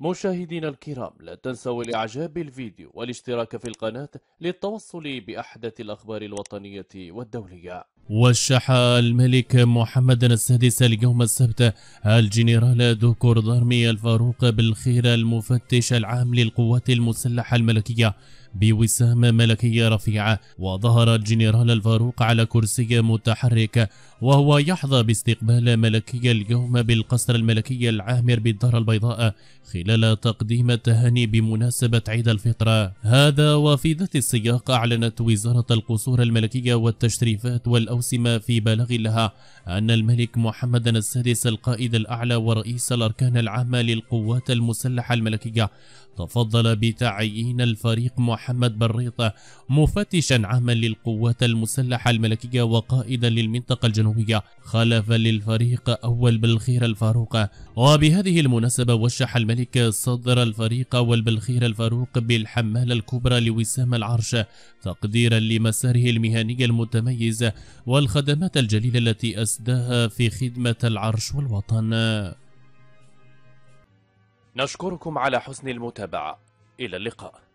مشاهدينا الكرام لا تنسوا الإعجاب بالفيديو والاشتراك في القناة للتوصل بأحدث الأخبار الوطنية والدولية وشح الملك محمد السادس اليوم السبت الجنرال دوكور ضرمي الفاروق بالخير المفتش العام للقوات المسلحة الملكية بوسامة ملكية رفيعة وظهر الجنرال الفاروق على كرسي متحرك وهو يحظى باستقبال ملكي اليوم بالقصر الملكي العامر بالدار البيضاء خلال تقديم التهاني بمناسبة عيد الفطر هذا وفي ذات السياق أعلنت وزارة القصور الملكية والتشريفات والأوسمة في بلاغ لها أن الملك محمد السادس القائد الأعلى ورئيس الأركان العامة للقوات المسلحة الملكية تفضل بتعيين الفريق محمد محمد بريطة مفتشا عاما للقوات المسلحة الملكية وقائدا للمنطقة الجنوبية خلف للفريق أول بالخير الفاروق وبهذه المناسبة وشح الملك صدر الفريق أول بالخير الفاروق بالحمالة الكبرى لوسام العرش تقديرا لمساره المهني المتميز والخدمات الجليلة التي أسداها في خدمة العرش والوطن نشكركم على حسن المتابعة إلى اللقاء